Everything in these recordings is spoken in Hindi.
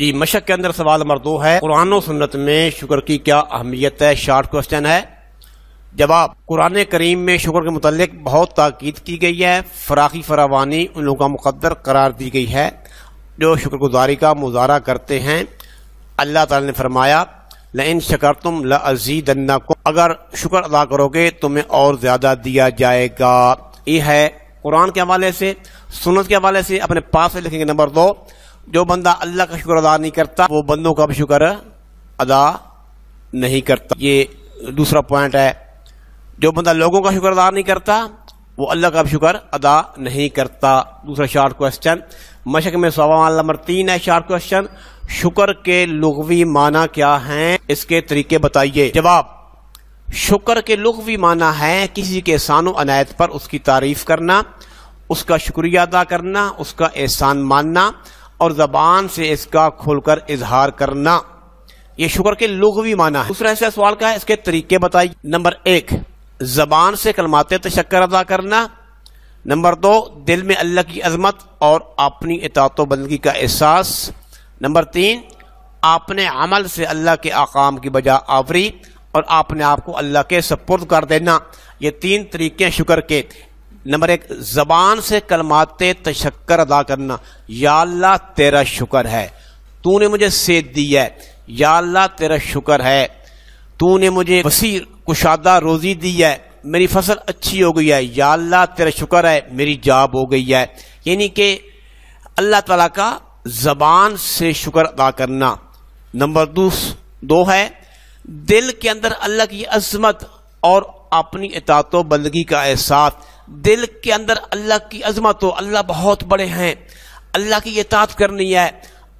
जी मशक के अंदर सवाल नंबर दो है कुरान सुन्नत में शुगर की क्या अहमियत है शार्ट क्वेश्चन है जवाब कुरान करीम में शुगर के मतलब बहुत ताकीद की गई है फराखी फरावानी उन लोगों का मुकदर करार दी गई है जो शुक्रगुजारी का मुजाहरा करते हैं अल्लाह ताला ने फरमाया ल इन शकर तुम ल को अगर शुक्र अदा करोगे तुम्हें और ज़्यादा दिया जाएगा ये है कुरान के हवाले से सुनत के हवाले से अपने पास से लिखेंगे नंबर दो जो बंदा अल्लाह का शुक्र अदा नहीं करता वो बंदों का भी शुक्र अदा नहीं करता ये दूसरा पॉइंट है जो बंदा लोगों का शुक्र अदा नहीं करता वो अल्लाह का भी शुक्र अदा नहीं करता दूसरा शार्ट क्वेश्चन मशक में सवाल नंबर तीन है शार्ट क्वेश्चन शुक्र के लुघवी माना क्या हैं इसके तरीके बताइए जवाब शुक्र के लुघवी माना है किसी के सानो अनायत पर उसकी तारीफ करना उसका शुक्रिया अदा करना उसका एहसान मानना और जबान से इसका खुलकर इजहार करना ये शुक्र के लुगवी माना है दूसरा ऐसा सवाल का है इसके तरीके बताइए नंबर एक जबान से कलमाते तशक्कर अदा करना नंबर दो दिल में अल्लाह की अजमत और अपनी इतातो बंदगी का एहसास नंबर तीन आपने अमल से अल्लाह के आकाम की बजा आवरी और आपने आपको अल्लाह के सपुर्द कर देना ये तीन तरीके शुक्र के नंबर एक जबान से कलमाते तशक्कर अदा करना या अल्लाह तेरा शुक्र है तूने मुझे सेहत दी है या अल्लाह तेरा शुक्र है तूने मुझे वसी कुशादा रोज़ी दी है मेरी फसल अच्छी हो गई है या अल्लाह तेरा शुक्र है मेरी जाब हो गई है यानी कि अल्लाह तला का जबान से शुक्र अदा करना नंबर दो, दो है दिल के अंदर अल्लाह की अजमत और अपनी इतात बंदगी का एहसास दिल के अंदर अल्लाह की अजमत हो अल्लाह बहुत बड़े हैं अल्लाह की इतात करनी है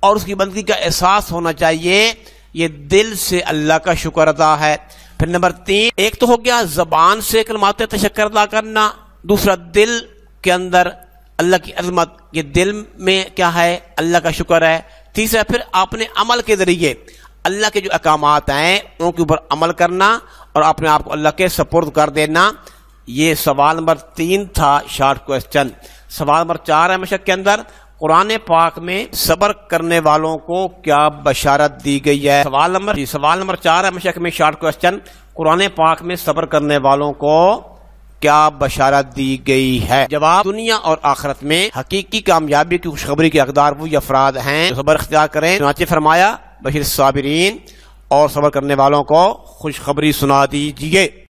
और उसकी बंदगी का एहसास होना चाहिए ये दिल से अल्लाह का शुक्र अदा है फिर नंबर तीन एक तो हो गया जबान से कलमात तशक्कर अदा करना दूसरा दिल के अंदर अल्लाह की अजमत ये दिल में क्या है अल्लाह का शुक्र है तीसरा फिर आपने अमल के जरिए अल्लाह के जो अकामात हैं उनके ऊपर अमल करना और अपने आप को अल्लाह के सपुर्द कर देना ये सवाल नंबर तीन था शॉर्ट क्वेश्चन सवाल नंबर चार है मशक के अंदर कुरान पाक में सबर करने वालों को क्या बशारत दी गई है सवाल नंबर सवाल नंबर चार है मशक में शॉर्ट क्वेश्चन कुरान पाक में सबर करने वालों को क्या बशारत दी गई है जवाब दुनिया और आखरत में हकीकी कामयाबी की खुशखबरी के अकदार वो अफराद हैं सबर अख्तियार करें नाचे फरमाया बशीर साबरीन और सबर करने वालों को खुशखबरी सुना दीजिए